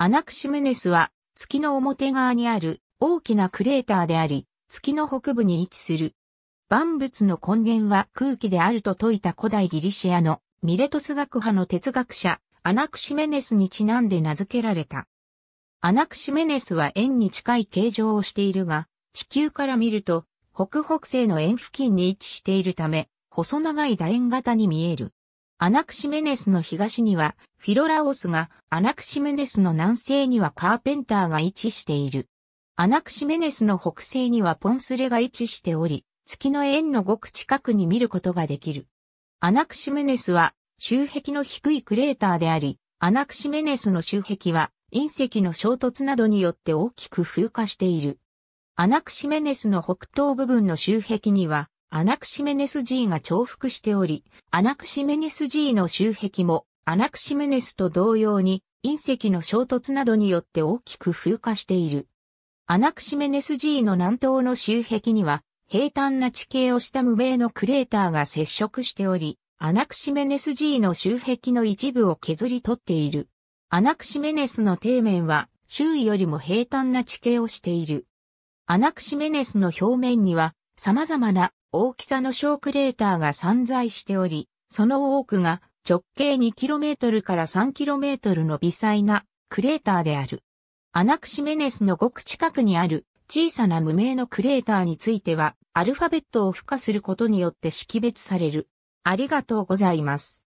アナクシメネスは月の表側にある大きなクレーターであり、月の北部に位置する。万物の根源は空気であると説いた古代ギリシアのミレトス学派の哲学者、アナクシメネスにちなんで名付けられた。アナクシメネスは円に近い形状をしているが、地球から見ると、北北西の円付近に位置しているため、細長い楕円型に見える。アナクシメネスの東にはフィロラオスが、アナクシメネスの南西にはカーペンターが位置している。アナクシメネスの北西にはポンスレが位置しており、月の円のごく近くに見ることができる。アナクシメネスは周壁の低いクレーターであり、アナクシメネスの周壁は隕石の衝突などによって大きく風化している。アナクシメネスの北東部分の周壁にはアナクシメネス G が重複しており、アナクシメネス G の周壁も、アナクシメネスと同様に、隕石の衝突などによって大きく風化している。アナクシメネス G の南東の周壁には、平坦な地形をした無名のクレーターが接触しており、アナクシメネス G の周壁の一部を削り取っている。アナクシメネスの底面は、周囲よりも平坦な地形をしている。アナクシメネスの表面には、様々な大きさの小クレーターが散在しており、その多くが直径 2km から 3km の微細なクレーターである。アナクシメネスのごく近くにある小さな無名のクレーターについては、アルファベットを付加することによって識別される。ありがとうございます。